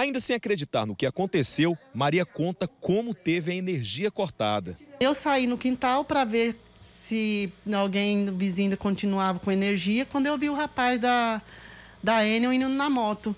Ainda sem acreditar no que aconteceu, Maria conta como teve a energia cortada. Eu saí no quintal para ver se alguém vizinho continuava com energia, quando eu vi o rapaz da, da Enel indo na moto.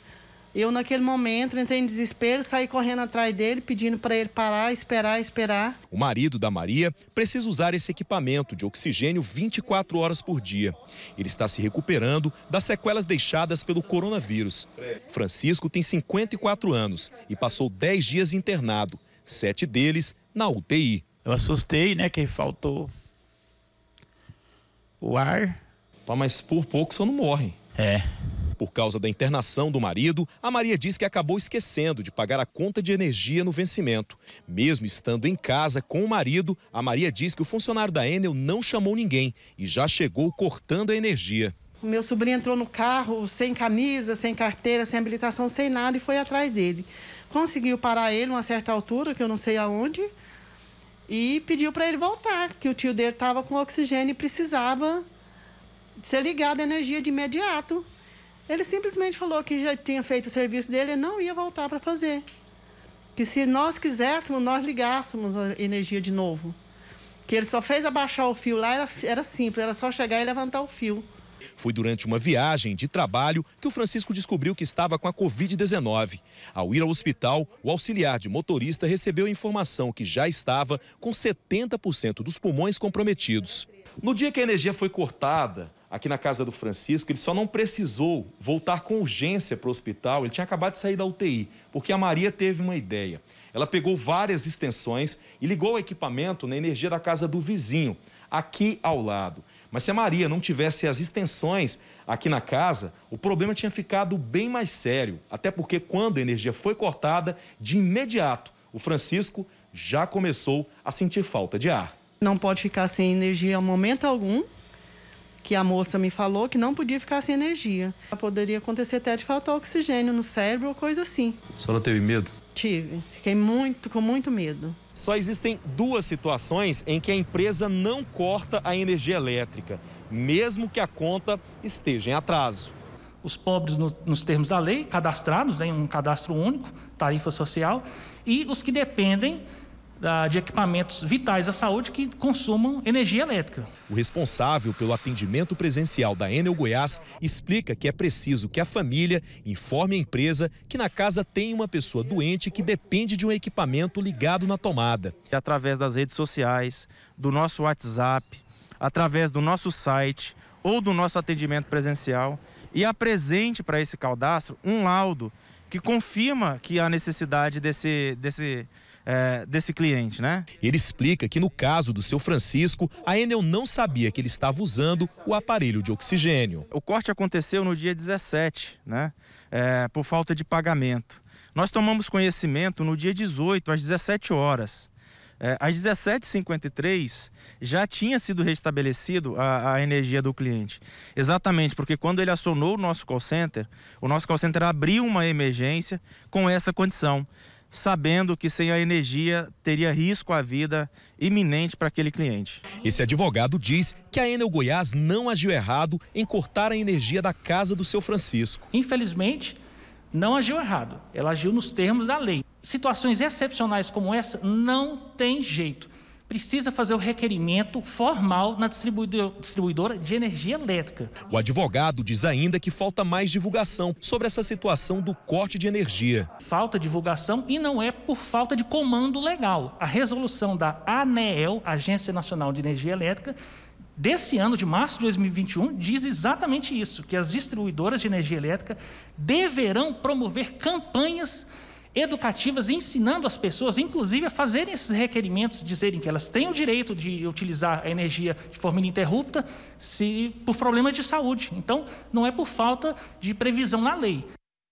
Eu, naquele momento, entrei em desespero, saí correndo atrás dele, pedindo para ele parar, esperar, esperar. O marido da Maria precisa usar esse equipamento de oxigênio 24 horas por dia. Ele está se recuperando das sequelas deixadas pelo coronavírus. Francisco tem 54 anos e passou 10 dias internado, sete deles na UTI. Eu assustei, né, que faltou o ar. Pá, mas por pouco só não morre. É. Por causa da internação do marido, a Maria diz que acabou esquecendo de pagar a conta de energia no vencimento. Mesmo estando em casa com o marido, a Maria diz que o funcionário da Enel não chamou ninguém e já chegou cortando a energia. O meu sobrinho entrou no carro sem camisa, sem carteira, sem habilitação, sem nada e foi atrás dele. Conseguiu parar ele uma certa altura, que eu não sei aonde, e pediu para ele voltar, que o tio dele estava com oxigênio e precisava ser ligado à energia de imediato. Ele simplesmente falou que já tinha feito o serviço dele e não ia voltar para fazer. Que se nós quiséssemos, nós ligássemos a energia de novo. Que ele só fez abaixar o fio lá, era, era simples, era só chegar e levantar o fio. Foi durante uma viagem de trabalho que o Francisco descobriu que estava com a Covid-19. Ao ir ao hospital, o auxiliar de motorista recebeu a informação que já estava com 70% dos pulmões comprometidos. No dia que a energia foi cortada, aqui na casa do Francisco, ele só não precisou voltar com urgência para o hospital, ele tinha acabado de sair da UTI, porque a Maria teve uma ideia. Ela pegou várias extensões e ligou o equipamento na né, energia da casa do vizinho, aqui ao lado. Mas se a Maria não tivesse as extensões aqui na casa, o problema tinha ficado bem mais sério. Até porque, quando a energia foi cortada, de imediato, o Francisco já começou a sentir falta de ar. Não pode ficar sem energia a momento algum, que a moça me falou que não podia ficar sem energia. Poderia acontecer até de faltar oxigênio no cérebro ou coisa assim. A senhora teve medo? Tive. Fiquei muito, com muito medo. Só existem duas situações em que a empresa não corta a energia elétrica, mesmo que a conta esteja em atraso. Os pobres, no, nos termos da lei, cadastrados né, em né, um cadastro único, tarifa social, e os que dependem de equipamentos vitais à saúde que consumam energia elétrica. O responsável pelo atendimento presencial da Enel Goiás explica que é preciso que a família informe a empresa que na casa tem uma pessoa doente que depende de um equipamento ligado na tomada. Através das redes sociais, do nosso WhatsApp, através do nosso site ou do nosso atendimento presencial e apresente para esse cadastro um laudo que confirma que há necessidade desse, desse é, desse cliente, né? Ele explica que no caso do seu Francisco, a Enel não sabia que ele estava usando o aparelho de oxigênio. O corte aconteceu no dia 17, né? É, por falta de pagamento. Nós tomamos conhecimento no dia 18, às 17 horas. É, às 17h53 já tinha sido restabelecido a, a, energia do cliente. Exatamente, porque quando ele acionou o nosso call center, o nosso call center abriu uma emergência com essa condição sabendo que sem a energia teria risco à vida iminente para aquele cliente. Esse advogado diz que a Enel Goiás não agiu errado em cortar a energia da casa do seu Francisco. Infelizmente, não agiu errado. Ela agiu nos termos da lei. Situações excepcionais como essa não tem jeito precisa fazer o requerimento formal na distribuidora de energia elétrica. O advogado diz ainda que falta mais divulgação sobre essa situação do corte de energia. Falta divulgação e não é por falta de comando legal. A resolução da ANEEL, Agência Nacional de Energia Elétrica, desse ano, de março de 2021, diz exatamente isso: que as distribuidoras de energia elétrica deverão promover campanhas educativas, ensinando as pessoas, inclusive, a fazerem esses requerimentos, dizerem que elas têm o direito de utilizar a energia de forma ininterrupta se, por problema de saúde. Então, não é por falta de previsão na lei.